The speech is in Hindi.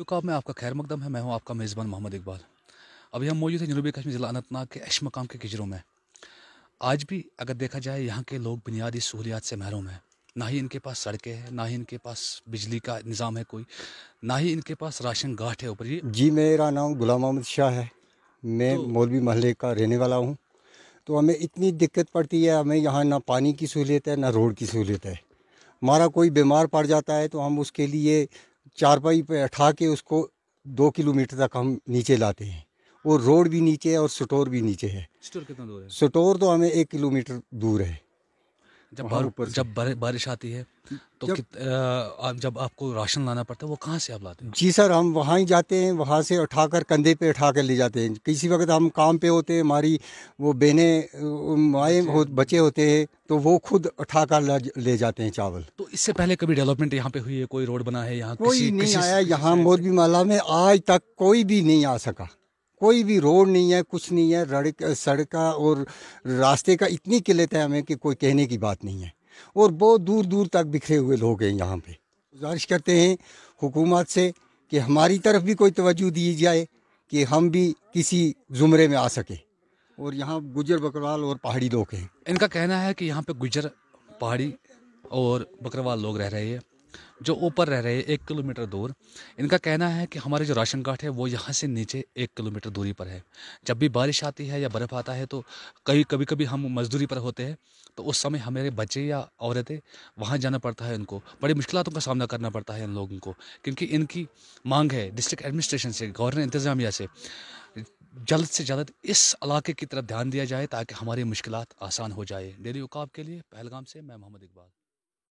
यूकाब में आपका खैर मकदम है मैं हूँ आपका मेज़बान मोहम्मद इकबाल अभी हम मौजूद हैं जनूबी कश्मीर ज़िला अनंतनाग के ऐश मकाम के किजरों में आज भी अगर देखा जाए यहाँ के लोग बुनियादी सहूलियात से महरूम हैं ना ही इनके पास सड़कें हैं ना ही इनके पास बिजली का निज़ाम है कोई ना ही इनके पास राशन घाट है ऊपर जी जी मेरा नाम गुलाम अहमद शाह है मैं तो, मौलवी महल्ले का रहने वाला हूँ तो हमें इतनी दिक्कत पड़ती है हमें यहाँ ना पानी की सहूलियत है ना रोड की सहूलियत है हमारा कोई बीमार पड़ जाता है तो हम उसके लिए चारपाई पे उठा के उसको दो किलोमीटर तक हम नीचे लाते हैं और रोड भी नीचे है और स्टोर भी नीचे है स्टोर कितना दूर है स्टोर तो हमें एक किलोमीटर दूर है जब बार, जब बारिश आती है तो जब, कित, आ, जब आपको राशन लाना पड़ता है वो कहाँ से आप लाते हैं जी सर हम वहाँ ही जाते हैं वहाँ से उठाकर कंधे पे उठा कर ले जाते हैं किसी वक्त हम काम पे होते हैं हमारी वो बहने माए हो, बचे होते हैं तो वो खुद उठा कर ले जाते हैं चावल तो इससे पहले कभी डेवलपमेंट यहाँ पे हुई है कोई रोड बना है यहाँ कोई नहीं आया यहाँ मोदी माला में आज तक कोई भी नहीं आ सका कोई भी रोड नहीं है कुछ नहीं है रड़क सड़क और रास्ते का इतनी किल्लत है हमें कि कोई कहने की बात नहीं है और बहुत दूर दूर तक बिखरे हुए लोग हैं यहाँ पे गुजारिश करते हैं हुकूमत से कि हमारी तरफ भी कोई तोज्जो दी जाए कि हम भी किसी ज़ुमरे में आ सकें और यहाँ गुजर बकरवाल और पहाड़ी लोग हैं इनका कहना है कि यहाँ पे गुजर पहाड़ी और बकरवाल लोग रह रहे हैं जो ऊपर रह रहे हैं एक किलोमीटर दूर इनका कहना है कि हमारे जो राशन कार्ड है वो यहाँ से नीचे एक किलोमीटर दूरी पर है जब भी बारिश आती है या बर्फ़ आता है तो कई कभी कभी हम मजदूरी पर होते हैं तो उस समय हमारे बच्चे या औरतें वहाँ जाना पड़ता है उनको बड़ी मुश्किलों का सामना करना पड़ता है इन लोगों को क्योंकि इनकी मांग है डिस्ट्रिक्ट एडमिनिस्ट्रेशन से गवर्नर इंतज़ामिया से जल्द से जल्द इस इलाके की तरफ ध्यान दिया जाए ताकि हमारी मुश्किल आसान हो जाए डेली उकाब के लिए पहलगाम से मैं मोहम्मद इकबाल